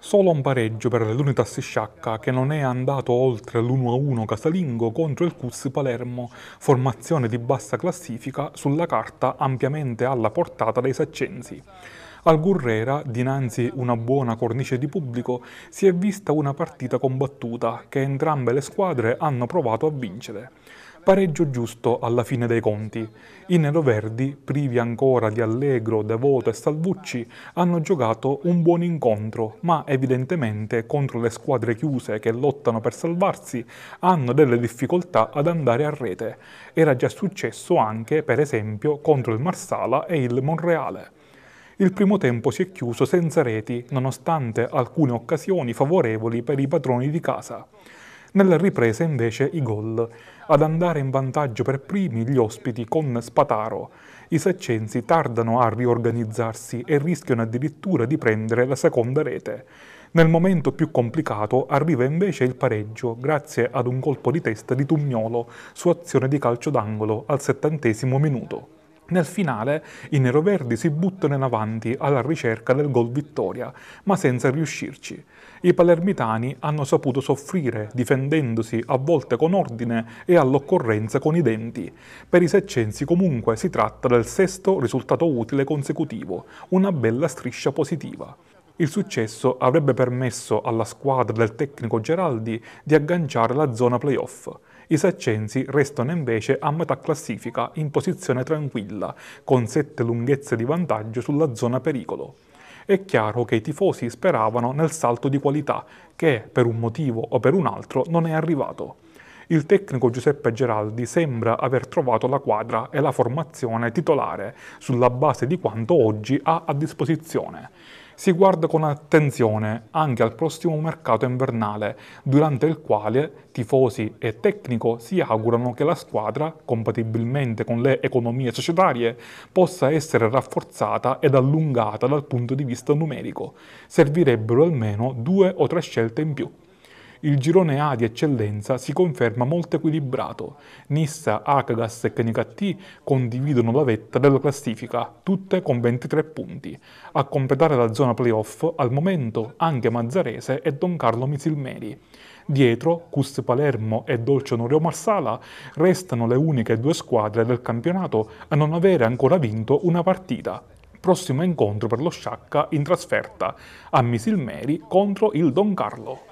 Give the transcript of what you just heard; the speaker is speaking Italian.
Solo un pareggio per l'Unitas Sciacca che non è andato oltre l'1-1 casalingo contro il Cus Palermo, formazione di bassa classifica sulla carta ampiamente alla portata dei saccensi. Al Gurrera, dinanzi una buona cornice di pubblico, si è vista una partita combattuta che entrambe le squadre hanno provato a vincere. Pareggio giusto alla fine dei conti. I neroverdi, privi ancora di Allegro, Devoto e Salvucci, hanno giocato un buon incontro, ma evidentemente contro le squadre chiuse che lottano per salvarsi hanno delle difficoltà ad andare a rete. Era già successo anche, per esempio, contro il Marsala e il Monreale. Il primo tempo si è chiuso senza reti, nonostante alcune occasioni favorevoli per i padroni di casa. Nella ripresa invece i gol. Ad andare in vantaggio per primi gli ospiti con Spataro. I saccensi tardano a riorganizzarsi e rischiano addirittura di prendere la seconda rete. Nel momento più complicato arriva invece il pareggio grazie ad un colpo di testa di Tugnolo su azione di calcio d'angolo al settantesimo minuto. Nel finale i neroverdi si buttano in avanti alla ricerca del gol vittoria, ma senza riuscirci. I palermitani hanno saputo soffrire, difendendosi a volte con ordine e all'occorrenza con i denti. Per i seccensi comunque si tratta del sesto risultato utile consecutivo, una bella striscia positiva. Il successo avrebbe permesso alla squadra del tecnico Geraldi di agganciare la zona playoff. I saccensi restano invece a metà classifica in posizione tranquilla, con sette lunghezze di vantaggio sulla zona pericolo. È chiaro che i tifosi speravano nel salto di qualità, che per un motivo o per un altro non è arrivato il tecnico Giuseppe Geraldi sembra aver trovato la quadra e la formazione titolare sulla base di quanto oggi ha a disposizione si guarda con attenzione anche al prossimo mercato invernale, durante il quale tifosi e tecnico si augurano che la squadra, compatibilmente con le economie societarie, possa essere rafforzata ed allungata dal punto di vista numerico. Servirebbero almeno due o tre scelte in più il girone A di eccellenza si conferma molto equilibrato. Nissa, Akagas e Kenikat condividono la vetta della classifica, tutte con 23 punti. A completare la zona playoff al momento anche Mazzarese e Don Carlo Misilmeri. Dietro, Cus Palermo e Dolce Onorio Marsala restano le uniche due squadre del campionato a non avere ancora vinto una partita. Prossimo incontro per lo Sciacca in trasferta a Misilmeri contro il Don Carlo.